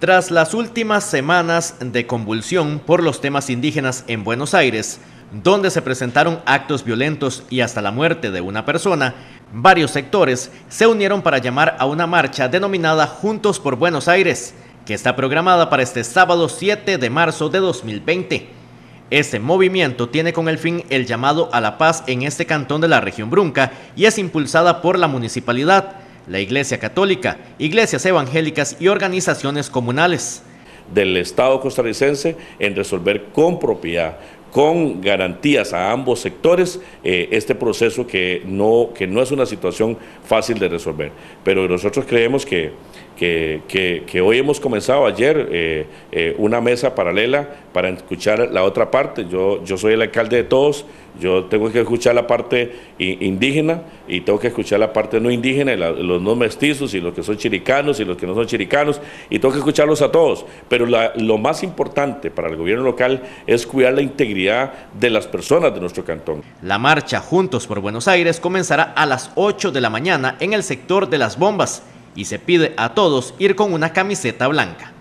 Tras las últimas semanas de convulsión por los temas indígenas en Buenos Aires, donde se presentaron actos violentos y hasta la muerte de una persona, varios sectores se unieron para llamar a una marcha denominada Juntos por Buenos Aires, que está programada para este sábado 7 de marzo de 2020. Este movimiento tiene con el fin el llamado a la paz en este cantón de la región Brunca y es impulsada por la municipalidad, la Iglesia Católica, iglesias evangélicas y organizaciones comunales del Estado costarricense en resolver con propiedad con garantías a ambos sectores eh, este proceso que no, que no es una situación fácil de resolver. Pero nosotros creemos que, que, hoy hemos comenzado ayer eh, eh, una mesa paralela para escuchar la otra parte. Yo, yo soy el alcalde de todos, yo tengo que escuchar la parte indígena y tengo que escuchar la parte no indígena, los no mestizos y los que son chiricanos y los que no son chiricanos, y tengo que escucharlos a todos. Pero lo más importante para el gobierno local es cuidar la integridad de las personas de nuestro cantón. La marcha Juntos por Buenos Aires comenzará a las 8 de la mañana en el sector de las bombas y se pide a todos ir con una camiseta blanca.